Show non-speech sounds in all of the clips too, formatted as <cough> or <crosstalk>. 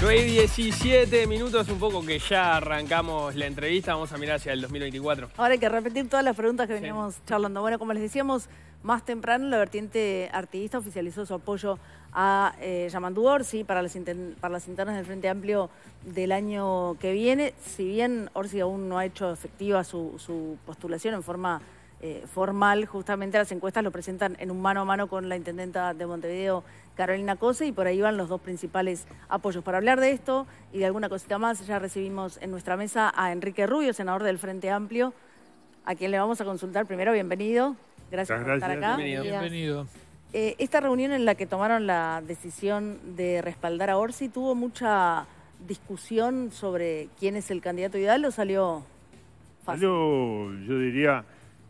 9 hay 17 minutos, un poco que ya arrancamos la entrevista, vamos a mirar hacia el 2024. Ahora hay que repetir todas las preguntas que veníamos charlando. Bueno, como les decíamos más temprano, la vertiente artiguista oficializó su apoyo a Yamandú eh, Yamandu Orsi para las, internas del Frente Amplio del año que viene. Si bien Orsi aún no ha hecho efectiva su postulación en forma eh, formal, justamente las encuestas lo presentan en un mano a mano con la intendenta de Montevideo, Carolina Cose, y por ahí van los dos principales apoyos. Para hablar de esto y de alguna cosita más, ya recibimos en nuestra mesa a Enrique Rubio, senador del Frente Amplio, a quien le vamos a consultar primero. Bienvenido. Gracias, por estar acá. Bienvenido. Bienvenido. Eh, esta reunión en la que tomaron la decisión de respaldar a Orsi tuvo mucha discusión sobre quién es el candidato ideal o salió fácil? Salió, yo diría,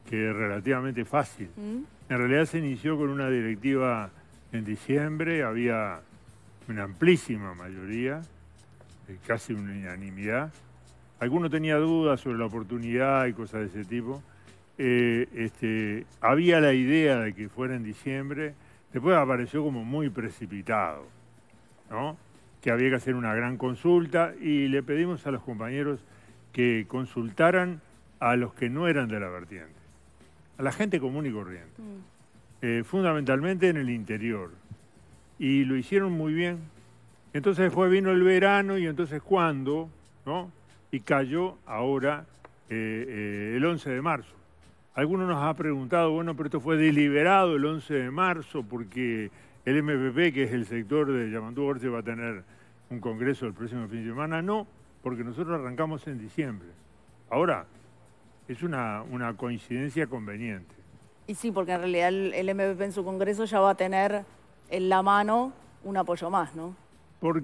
que es relativamente fácil. Mm. En realidad se inició con una directiva en diciembre, había una amplísima mayoría, eh, casi una unanimidad. Alguno tenía dudas sobre la oportunidad y cosas de ese tipo. Eh, este, había la idea de que fuera en diciembre, después apareció como muy precipitado, ¿no? que había que hacer una gran consulta y le pedimos a los compañeros que consultaran a los que no eran de la vertiente a la gente común y corriente, mm. eh, fundamentalmente en el interior. Y lo hicieron muy bien. Entonces después vino el verano y entonces cuándo, ¿no? Y cayó ahora eh, eh, el 11 de marzo. Algunos nos ha preguntado, bueno, pero esto fue deliberado el 11 de marzo porque el MPP, que es el sector de Yamantú Orche, va a tener un congreso el próximo fin de semana. No, porque nosotros arrancamos en diciembre. Ahora, es una, una coincidencia conveniente. Y sí, porque en realidad el, Mbp en su Congreso ya va a tener en la mano un apoyo más, ¿no?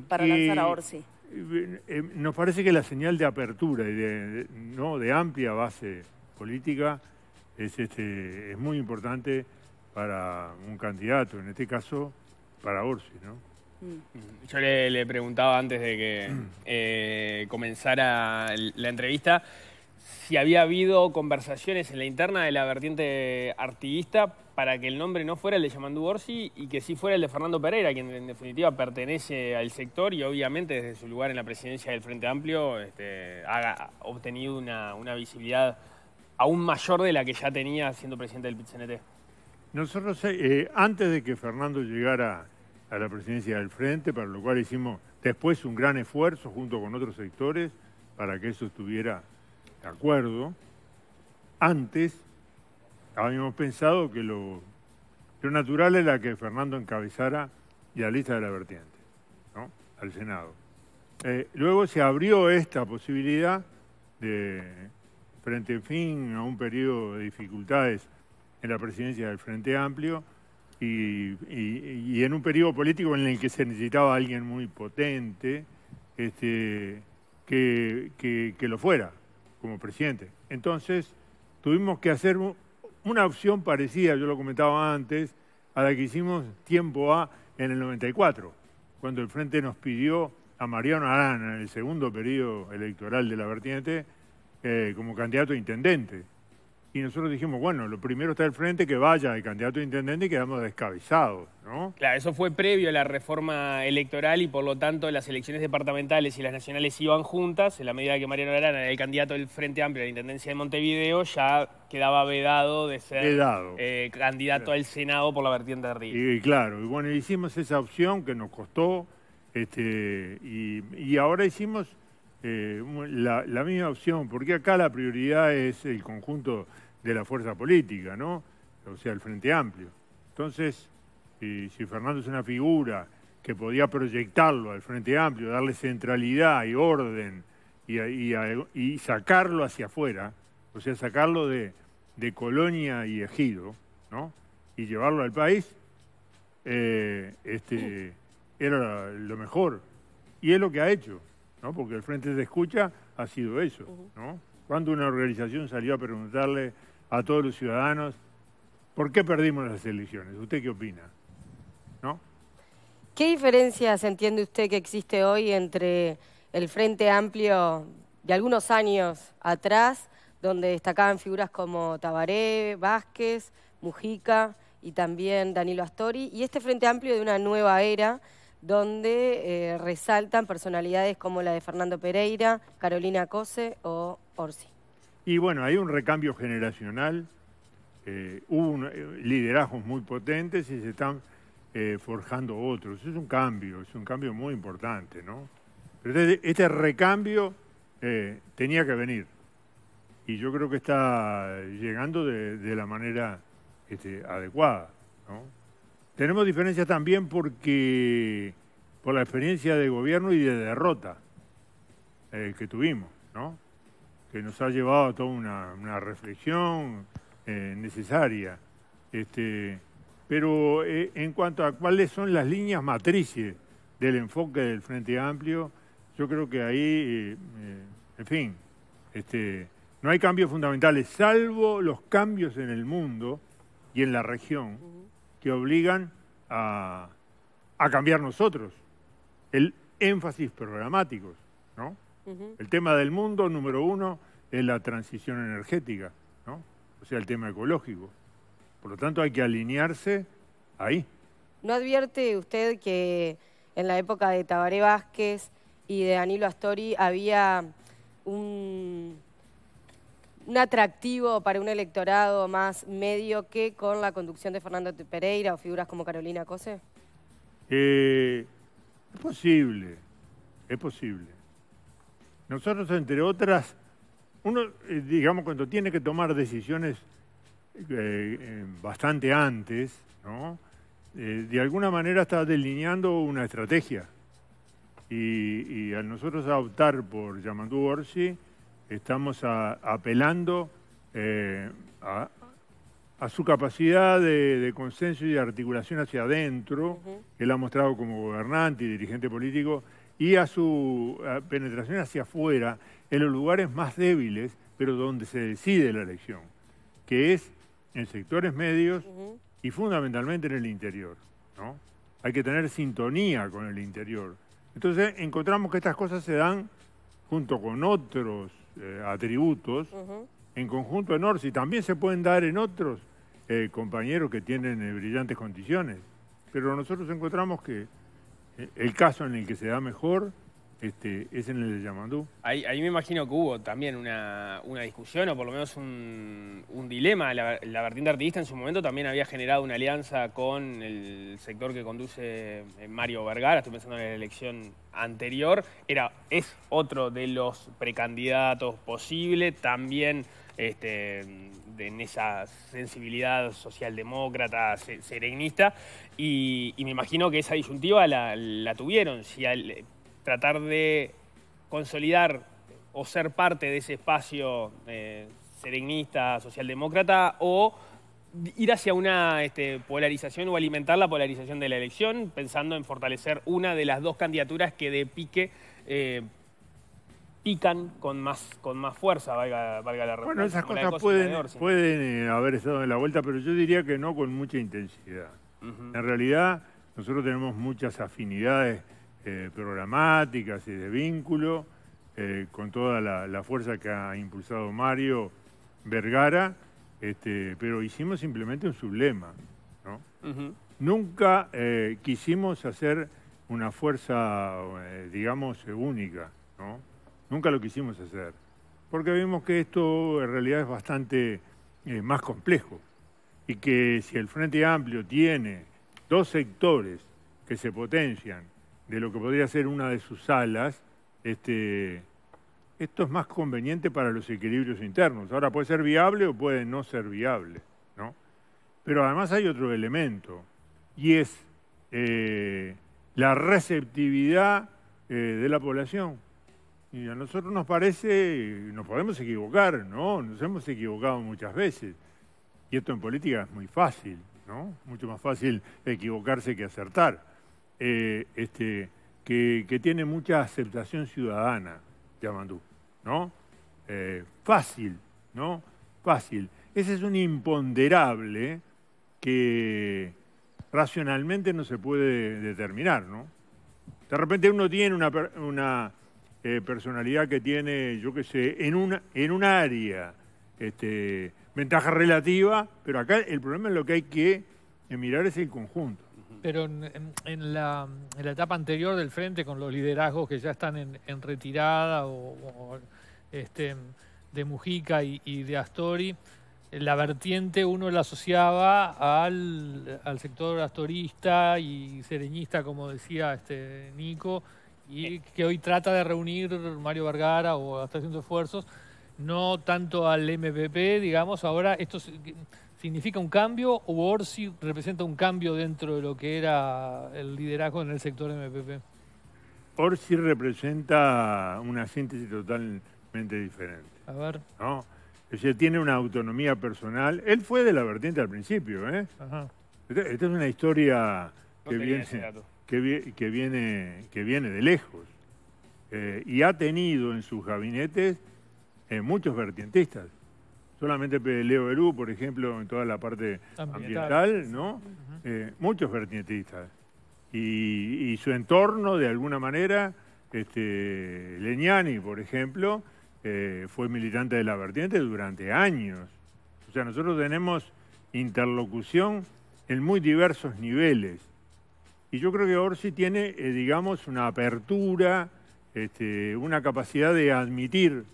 Para lanzar a Orsi. Eh, eh, nos parece que la señal de apertura y de, no, de amplia base política es, este, es muy importante para un candidato, en este caso para Orsi, ¿no? Mm. Yo le, le, preguntaba antes de que <clears throat> eh, comenzara la entrevista si había habido conversaciones en la interna de la vertiente artiguista para que el nombre no fuera el de Yamandú Orsi y que sí fuera el de Fernando Pereira, quien en definitiva pertenece al sector y obviamente desde su lugar en la presidencia del Frente Amplio este, ha obtenido una, visibilidad aún mayor de la que ya tenía siendo presidente del PITCNT. Nosotros, eh, eh, antes de que Fernando llegara a la presidencia del Frente, para lo cual hicimos después un gran esfuerzo junto con otros sectores para que eso estuviera de acuerdo. Antes habíamos pensado que lo, lo natural era que Fernando encabezara la lista de la vertiente, ¿no? Al Senado. Eh, luego se abrió esta posibilidad de, frente fin a un periodo de dificultades en la presidencia del Frente Amplio y, en un periodo político en el que se necesitaba alguien muy potente este, que lo fuera, como presidente. Entonces, tuvimos que hacer una opción parecida, yo lo comentaba antes, a la que hicimos tiempo A en el 94, cuando el Frente nos pidió a Mariano Arana en el segundo periodo electoral de la vertiente eh, como candidato a intendente. Y nosotros dijimos, bueno, lo primero está el frente, que vaya el candidato a intendente y quedamos descabezados, ¿no? Claro, eso fue previo a la reforma electoral y por lo tanto las elecciones departamentales y las nacionales iban juntas. En la medida que Mariano Arana era el candidato del Frente Amplio a la Intendencia de Montevideo, ya quedaba vedado de ser eh, candidato al Senado por la vertiente de Río. Y claro, y bueno, hicimos esa opción que nos costó este, y, ahora hicimos... Eh, la misma opción, porque acá la prioridad es el conjunto de la fuerza política, ¿no? O sea, el Frente Amplio. Entonces, si, Fernando es una figura que podía proyectarlo al Frente Amplio, darle centralidad y orden y, y, sacarlo hacia afuera, o sea, sacarlo de, Colonia y Ejido, ¿no? Y llevarlo al país, eh, este, era lo mejor. Y es lo que ha hecho, ¿no? Porque el Frente de Escucha ha sido eso, ¿no? Cuando una organización salió a preguntarle a todos los ciudadanos. ¿Por qué perdimos las elecciones? ¿Usted qué opina? ¿No? ¿Qué diferencias entiende usted que existe hoy entre el Frente Amplio de algunos años atrás, donde destacaban figuras como Tabaré, Vázquez, Mujica y también Danilo Astori, y este Frente Amplio de una nueva era? donde eh, resaltan personalidades como la de Fernando Pereira, Carolina Cose o Orsi. Y bueno, hay un recambio generacional, eh, hubo eh, liderazgos muy potentes y se están eh, forjando otros. Es un cambio, es un cambio muy importante, ¿no? Pero este, este recambio tenía que venir y yo creo que está llegando de, la manera este, adecuada, Tenemos diferencias también porque por la experiencia de gobierno y de derrota que tuvimos, ¿no? que nos ha llevado a toda una, reflexión eh, necesaria. Este, pero eh, en cuanto a cuáles son las líneas matrices del enfoque del Frente Amplio, yo creo que ahí, eh, en fin, este, no hay cambios fundamentales, salvo los cambios en el mundo y en la región que obligan a, a cambiar nosotros, el énfasis programáticos, ¿no? El tema del mundo, número uno, es la transición energética, O sea, el tema ecológico. Por lo tanto, hay que alinearse ahí. ¿No advierte usted que en la época de Tabaré Vázquez y de Danilo Astori había un, atractivo para un electorado más medio que con la conducción de Fernando Pereira o figuras como Carolina Cose? Eh, es posible, es posible. Nosotros, entre otras, uno, eh, digamos, cuando tiene que tomar decisiones eh, eh, bastante antes, de alguna manera está delineando una estrategia. Y, al nosotros optar por Yamandú Orsi, estamos apelando a, su capacidad de, consenso y de articulación hacia adentro, que él ha mostrado como gobernante y dirigente político, y a su penetración hacia afuera en los lugares más débiles, pero donde se decide la elección, que es en sectores medios y fundamentalmente en el interior. Hay que tener sintonía con el interior. Entonces encontramos que estas cosas se dan junto con otros eh, atributos, en conjunto en Orsi. También se pueden dar en otros eh, compañeros que tienen eh, brillantes condiciones. Pero nosotros encontramos que el caso en el que se da mejor este, es en el de Yamandú. Ahí, ahí me imagino que hubo también una, discusión o por lo menos un, dilema. La, vertiente artista en su momento también había generado una alianza con el sector que conduce eh, Mario Vergara, estoy pensando en la elección anterior. Era, es otro de los precandidatos posible, también este, en esa sensibilidad socialdemócrata, serenista, y, me imagino que esa disyuntiva la, tuvieron. Si al tratar de consolidar o ser parte de ese espacio eh, serenista, socialdemócrata, o ir hacia una este, polarización o alimentar la polarización de la elección, pensando en fortalecer una de las dos candidaturas que de pique... Eh, pican con más, con más fuerza, valga, valga la Bueno, esas cosas pueden, eh, haber estado en la vuelta, pero yo diría que no con mucha intensidad. En realidad, nosotros tenemos muchas afinidades eh, programáticas y de vínculo eh, con toda la, fuerza que ha impulsado Mario Vergara, este, pero hicimos simplemente un sublema. ¿no? Nunca quisimos hacer una fuerza, digamos, única. ¿no? Nunca lo quisimos hacer, porque vimos que esto en realidad es bastante eh, más complejo y que si el Frente Amplio tiene dos sectores que se potencian de lo que podría ser una de sus alas, este, esto es más conveniente para los equilibrios internos. Ahora puede ser viable o puede no ser viable, ¿no? Pero además hay otro elemento y es eh, la receptividad eh, de la población. Y a nosotros nos parece, nos podemos equivocar, ¿no? Nos hemos equivocado muchas veces. Y esto en política es muy fácil, ¿no? Mucho más fácil equivocarse que acertar. Eh, este, que, que, tiene mucha aceptación ciudadana, Yamandú, ¿no? Eh, fácil, ¿no? Fácil. Ese es un imponderable que racionalmente no se puede determinar, ¿no? De repente uno tiene una eh, personalidad que tiene, yo que sé, en un, en un área, este, ventaja relativa, pero acá el problema es lo que hay que eh, mirar es el conjunto. Pero en, la, en la, etapa anterior del frente, con los liderazgos que ya están en, retirada o, este, de Mujica y, de Astori, la vertiente uno la asociaba al, sector astorista y sereñista, como decía este, Nico, y que hoy trata de reunir Mario Vergara o está haciendo esfuerzos, no tanto al MPP, digamos, ahora esto significa un cambio o Orsi representa un cambio dentro de lo que era el liderazgo en el sector MPP. Orsi representa una síntesis totalmente diferente. A ver. ¿no? Es tiene una autonomía personal. Él fue de la vertiente al principio, ¿eh? Ajá. Esta, es una historia que viene que, viene, que viene de lejos eh, y ha tenido en sus gabinetes eh, muchos vertientistas. Solamente Leo Berú, por ejemplo, en toda la parte ambiental, ¿no? Eh, muchos vertientistas. Y, y, su entorno, de alguna manera, este, Leñani, por ejemplo, fue militante de la vertiente durante años. O sea, nosotros tenemos interlocución en muy diversos niveles. Y yo creo que Orsi tiene, eh, digamos, una apertura, este, una capacidad de admitir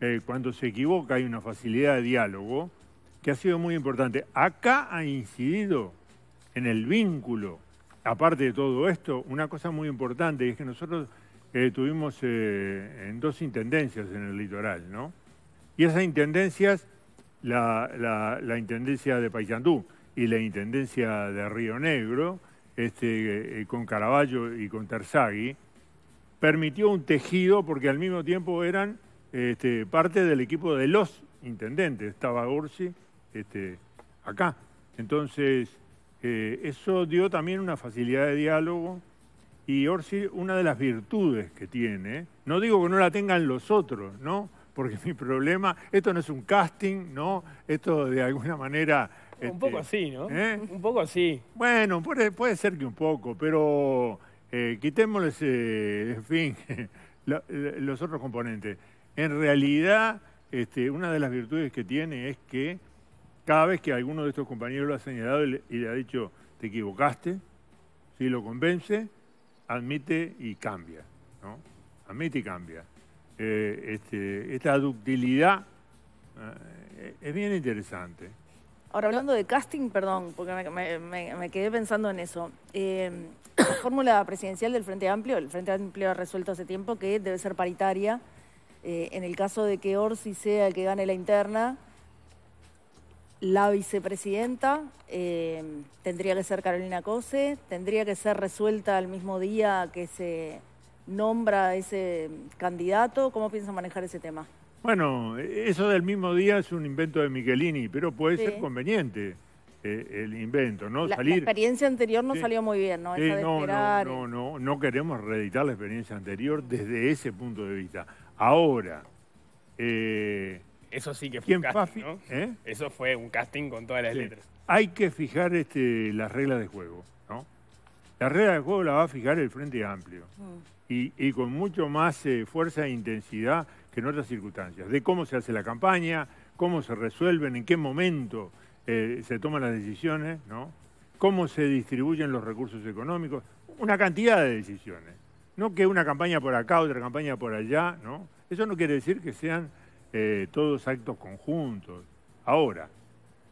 eh, cuando se equivoca, hay una facilidad de diálogo que ha sido muy importante. Acá ha incidido en el vínculo, aparte de todo esto, una cosa muy importante, y es que nosotros eh, tuvimos en dos intendencias en el litoral, ¿no? Y esas intendencias, la, la, intendencia de Paysandú y la intendencia de Río Negro, este, eh, con Caraballo y con Terzaghi, permitió un tejido porque al mismo tiempo eran este, parte del equipo de los intendentes. Estaba Orsi este, acá. Entonces, eh, eso dio también una facilidad de diálogo y Orsi, una de las virtudes que tiene, no digo que no la tengan los otros, ¿no? Porque <laughs> mi problema, esto no es un casting, ¿no? Esto de alguna manera un poco este, así, ¿no? ¿eh? Un poco así. Bueno, puede, puede ser que un poco, pero eh, quitémosles, eh, en fin, <laughs> los otros componentes. En realidad, este, una de las virtudes que tiene es que cada vez que alguno de estos compañeros lo ha señalado y le, ha dicho, te equivocaste, si lo convence, admite y cambia, ¿no? Admite y cambia. Eh, este, esta ductilidad es bien interesante. Ahora, hablando de casting, perdón, porque me, quedé pensando en eso. Eh, <coughs> la fórmula presidencial del Frente Amplio, el Frente Amplio ha resuelto hace tiempo que debe ser paritaria. Eh, en el caso de que Orsi sea el que gane la interna, la vicepresidenta eh, tendría que ser Carolina Cose, tendría que ser resuelta el mismo día que se nombra ese candidato. ¿Cómo piensa manejar ese tema? Bueno, eso del mismo día es un invento de Michelini, pero puede ser conveniente eh, el invento, ¿no? La, experiencia anterior no salió muy bien, ¿no? no, no, no, no, queremos reeditar la experiencia anterior desde ese punto de vista. Ahora, eh, eso sí que fue un casting, ¿eh? Eso fue un casting con todas las letras. Hay que fijar este, las reglas de juego, ¿no? Las reglas de juego las va a fijar el Frente Amplio. Mm. Y, y, con mucho más eh, fuerza e intensidad en otras circunstancias, de cómo se hace la campaña, cómo se resuelven, en qué momento eh, se toman las decisiones, ¿no? cómo se distribuyen los recursos económicos, una cantidad de decisiones. No que una campaña por acá, otra campaña por allá, ¿no? Eso no quiere decir que sean eh, todos actos conjuntos. Ahora,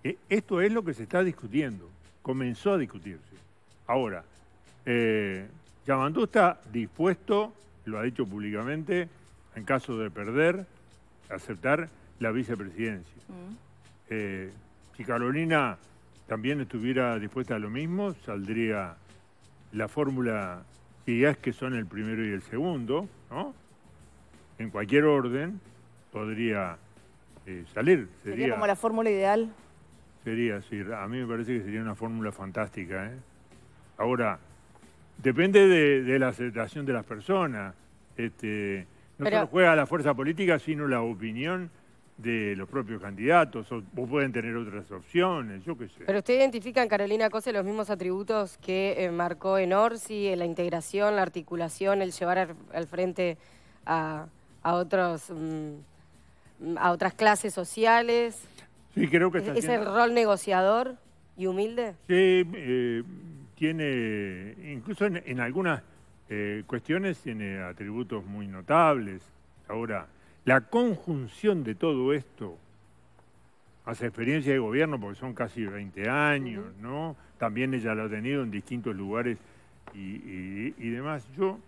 e, esto es lo que se está discutiendo, comenzó a discutirse. Ahora, eh, Yamandú está dispuesto, lo ha dicho públicamente, en caso de perder, aceptar la vicepresidencia. Mm. Eh, si Carolina también estuviera dispuesta a lo mismo, saldría la fórmula y ya es que son el primero y el segundo, ¿no? En cualquier orden podría eh, salir. Sería, como la fórmula ideal. Sería, sí. A mí me parece que sería una fórmula fantástica. ¿eh? Ahora, depende de, de, la aceptación de las personas. Este, no solo juega la fuerza política, sino la opinión de los propios candidatos, o, pueden tener otras opciones, yo qué sé. Pero usted identifica en Carolina Cose los mismos atributos que eh, marcó en Orsi, la integración, la articulación, el llevar al, frente a, a otros mm, a otras clases sociales. Sí, creo que está ¿Es, ¿Es, el rol negociador y humilde? Sí, eh, tiene, incluso en algunas eh, cuestiones tiene atributos muy notables. Ahora, la conjunción de todo esto, hace experiencia de gobierno porque son casi 20 años, ¿no? También ella lo ha tenido en distintos lugares y, demás. Yo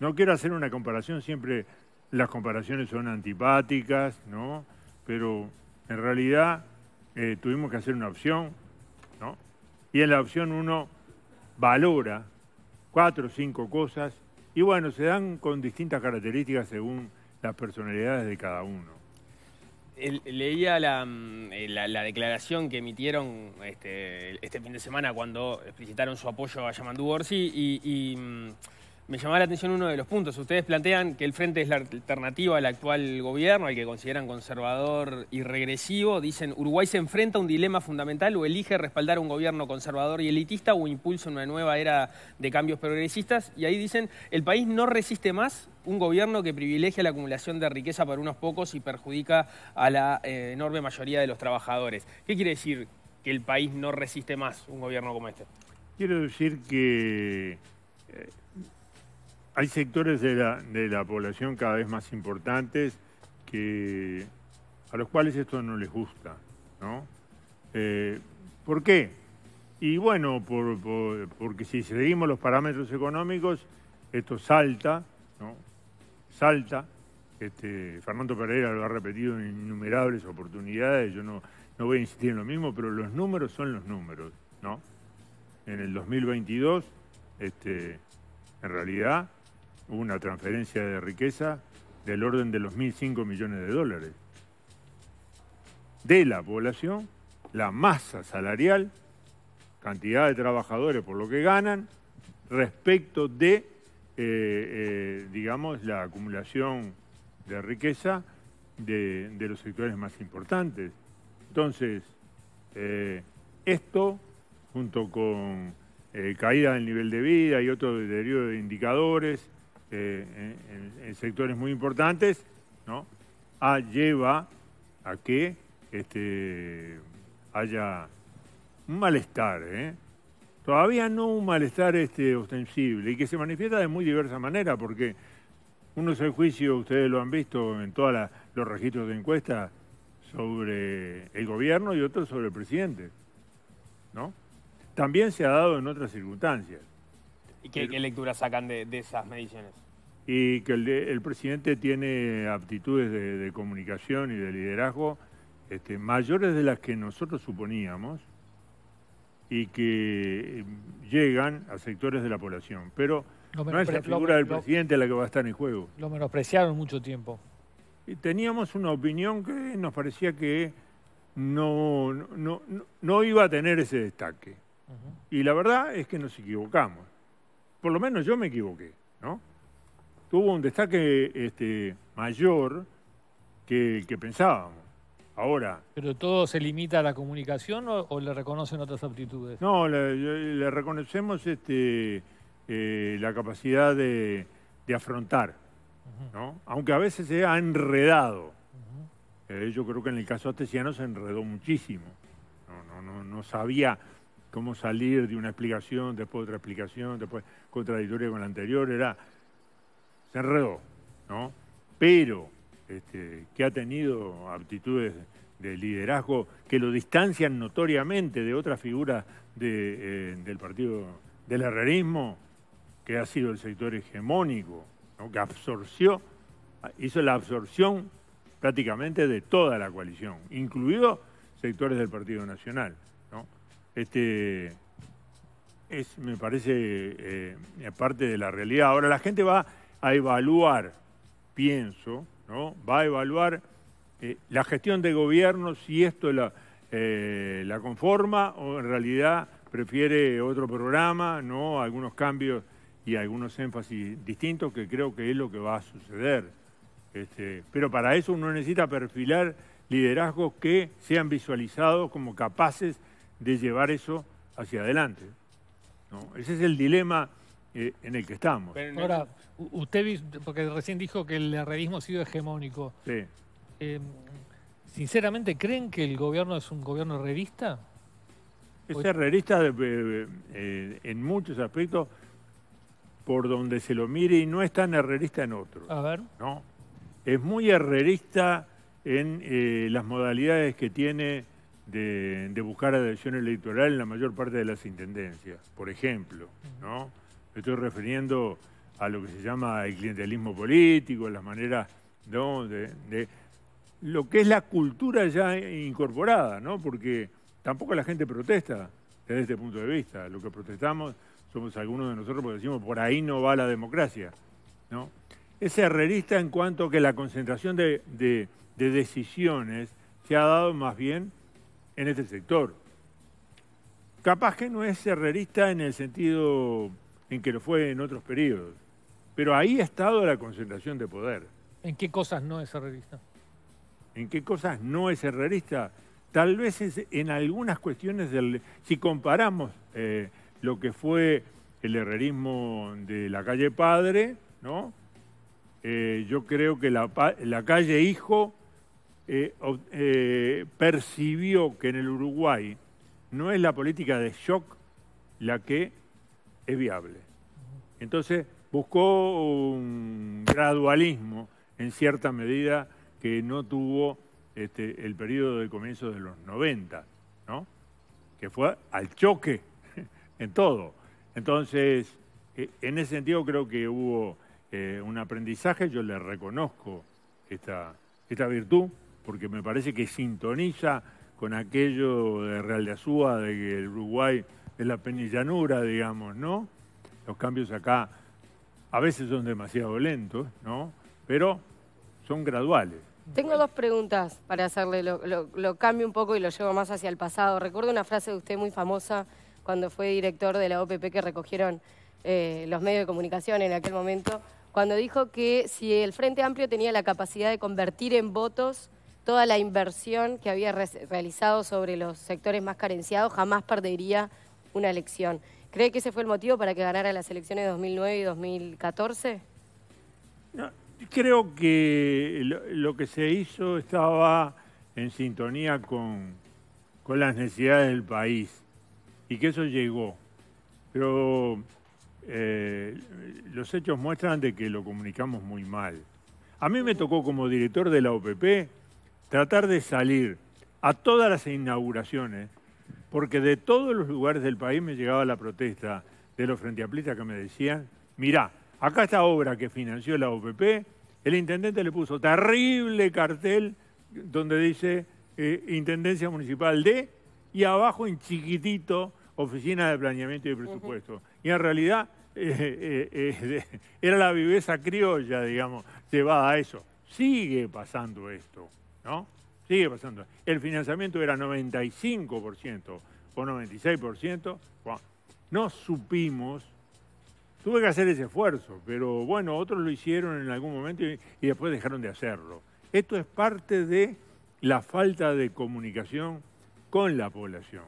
no quiero hacer una comparación, siempre las comparaciones son antipáticas, ¿no? Pero en realidad eh, tuvimos que hacer una opción, ¿no? Y en la opción uno valora cuatro o cinco cosas, y bueno, se dan con distintas características según las personalidades de cada uno. Leía mm, eh, la, declaración que emitieron este, este, fin de semana cuando explicitaron su apoyo a Yamandú Orsi y mm, me llamaba la atención uno de los puntos. Ustedes plantean que el Frente es la alternativa al actual gobierno, al que consideran conservador y regresivo. Dicen, Uruguay se enfrenta a un dilema fundamental o elige respaldar un gobierno conservador y elitista o impulsa una nueva era de cambios progresistas. Y ahí dicen, el país no resiste más un gobierno que privilegia la acumulación de riqueza para unos pocos y perjudica a la eh, enorme mayoría de los trabajadores. ¿Qué quiere decir que el país no resiste más un gobierno como este? Quiero decir que hay sectores de la, de la población cada vez más importantes que, a los cuales esto no les gusta, ¿no? Eh, ¿Por qué? Y bueno, porque si seguimos los parámetros económicos, esto salta, ¿no? Salta. Este, Fernando Pereira lo ha repetido en innumerables oportunidades, yo no, no voy a insistir en lo mismo, pero los números son los números, ¿no? En el 2022, este, en realidad, una transferencia de riqueza del orden de los 1.005 millones de dólares. De la población, la masa salarial, cantidad de trabajadores por lo que ganan, respecto de, eh, eh, digamos, la acumulación de riqueza de, los sectores más importantes. Entonces, eh, esto, junto con caída del nivel de vida y otro deterioro de indicadores, eh, en, sectores muy importantes, ¿no? Ah, lleva a que este, haya un malestar, ¿eh? Todavía no un malestar este, ostensible y que se manifiesta de muy diversa manera, porque uno es el juicio, ustedes lo han visto en todos los registros de encuesta, sobre el gobierno y otro sobre el presidente, ¿no? También se ha dado en otras circunstancias. ¿Y qué, lectura sacan de, esas mediciones? Y que el, presidente tiene aptitudes de, comunicación y de liderazgo este, mayores de las que nosotros suponíamos y que em, llegan a sectores de la población. Pero no, es la figura del presidente la que va a estar en juego. Lo menospreciaron mucho tiempo. teníamos una opinión que nos parecía que no, no, iba a tener ese destaque. Y la verdad es que nos equivocamos por lo menos yo me equivoqué, ¿no? Tuvo un destaque este, mayor que que pensábamos. Ahora. ¿Pero todo se limita a la comunicación o, le reconocen otras aptitudes? No, le, reconocemos este, eh, la capacidad de, afrontar, ¿no? Aunque a veces se ha enredado. Eh, yo creo que en el caso Astesiano se enredó muchísimo. No, no, no, no sabía cómo salir de una explicación, después otra explicación, después contradictoria con la anterior, era, se enredó, ¿no? Pero este, que ha tenido aptitudes de liderazgo que lo distancian notoriamente de otras figuras eh, del partido del herrerismo, que ha sido el sector hegemónico, ¿no? que absorció, hizo la absorción prácticamente de toda la coalición, incluidos sectores del Partido Nacional este, es, me parece, eh, parte de la realidad. Ahora, la gente va a evaluar, pienso, ¿no? va a evaluar eh, la gestión de gobierno, si esto eh, la, conforma o en realidad prefiere otro programa, ¿no? algunos cambios y algunos énfasis distintos que creo que es lo que va a suceder. Este, pero para eso uno necesita perfilar liderazgos que sean visualizados como capaces de llevar eso hacia adelante. Ese es el dilema eh, en el que estamos. Ahora, usted, porque recién dijo que el herrerismo ha sido hegemónico. Sí. Eh, sinceramente, ¿creen que el gobierno es un gobierno herrerista? Es herrerista eh, en muchos aspectos por donde se lo mire y no es tan herrerista en otros. A ver. ¿no? Es muy herrerista en las modalidades que tiene de, buscar adhesión electoral en la mayor parte de las intendencias, por ejemplo, ¿no? Me estoy refiriendo a lo que se llama el clientelismo político, las maneras de, lo que es la cultura ya incorporada, ¿no? Porque tampoco la gente protesta desde este punto de vista. Lo que protestamos somos algunos de nosotros porque decimos por ahí no va la democracia, ¿no? Es herrerista en cuanto a que la concentración de decisiones se ha dado más bien en este sector. Capaz que no es herrerista en el sentido en que lo fue en otros periodos, pero ahí ha estado la concentración de poder. ¿En qué cosas no es herrerista? ¿En qué cosas no es herrerista? Tal vez en algunas cuestiones, del, si comparamos eh, lo que fue el herrerismo de la calle Padre, ¿no? Eh, yo creo que la, la calle Hijo eh, eh, percibió que en el Uruguay no es la política de shock la que es viable. Entonces buscó un gradualismo en cierta medida que no tuvo este, el periodo de comienzo de los 90, ¿no? que fue al choque <laughs> en todo. Entonces, eh, en ese sentido creo que hubo un aprendizaje, yo le reconozco esta virtud, porque me parece que sintoniza con aquello de Real de Azúa, de que el Uruguay es la penillanura, digamos, ¿no? Los cambios acá a veces son demasiado lentos, ¿no? Pero son graduales. Tengo dos preguntas para hacerle, lo, cambio un poco y lo llevo más hacia el pasado. Recuerdo una frase de usted muy famosa cuando fue director de la OPP que recogieron eh, los medios de comunicación en aquel momento, cuando dijo que si el Frente Amplio tenía la capacidad de convertir en votos toda la inversión que había realizado sobre los sectores más carenciados, jamás perdería una elección. ¿Cree que ese fue el motivo para que ganara las elecciones de 2009 y 2014? creo que lo, que se hizo estaba en sintonía con, con las necesidades del país y que eso llegó. Pero eh, los hechos muestran de que lo comunicamos muy mal. A mí me tocó como director de la OPP tratar de salir a todas las inauguraciones, porque de todos los lugares del país me llegaba la protesta de los frenteaplistas que me decían, mirá, acá esta obra que financió la OPP, el intendente le puso terrible cartel donde dice eh, Intendencia Municipal de, y abajo en chiquitito, Oficina de Planeamiento y Presupuesto. Y en realidad eh, eh, era la viveza criolla, digamos, llevada a eso. Sigue pasando esto. ¿no? Sigue pasando. El financiamiento era 95% o 96%. no supimos. Tuve que hacer ese esfuerzo, pero bueno, otros lo hicieron en algún momento y, después dejaron de hacerlo. Esto es parte de la falta de comunicación con la población.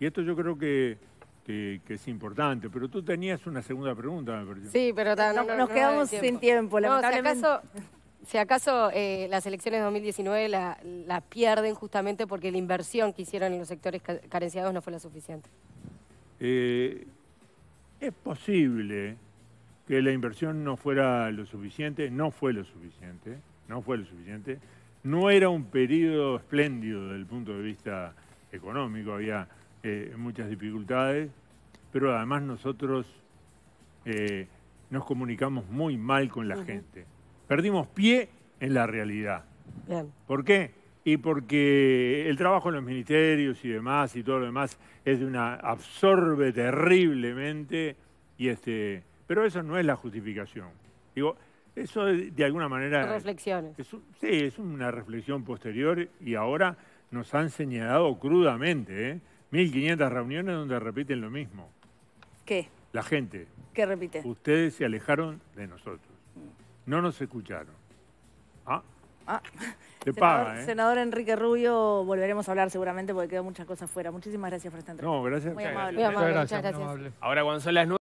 Y esto yo creo que es importante. Pero tú tenías una segunda pregunta, me Sí, pero nos quedamos sin tiempo, lamentablemente si acaso eh, las elecciones de 2019 las la pierden justamente porque la inversión que hicieron en los sectores carenciados no fue la suficiente. Eh, es posible que la inversión no fuera lo suficiente, no fue lo suficiente, no fue lo suficiente. No era un periodo espléndido desde el punto de vista económico, había eh, muchas dificultades, pero además nosotros nos comunicamos muy mal con la gente perdimos pie en la realidad. ¿Por qué? Y porque el trabajo en los ministerios y demás y todo lo demás es de una absorbe terriblemente y este, pero eso no es la justificación. Digo, eso de alguna manera. Reflexiones. sí, es una reflexión posterior y ahora nos han señalado crudamente, 1.500 ¿eh? reuniones donde repiten lo mismo. ¿Qué? La gente. ¿Qué repite? Ustedes se alejaron de nosotros. No nos escucharon. Ah. Ah. Te senador, paga, ¿eh? senador Enrique Rubio, volveremos a hablar seguramente porque quedó muchas cosas fuera. Muchísimas gracias por esta entrevista. No, gracias. Muy amable. Muchas gracias. Muy amable. son Ahora, las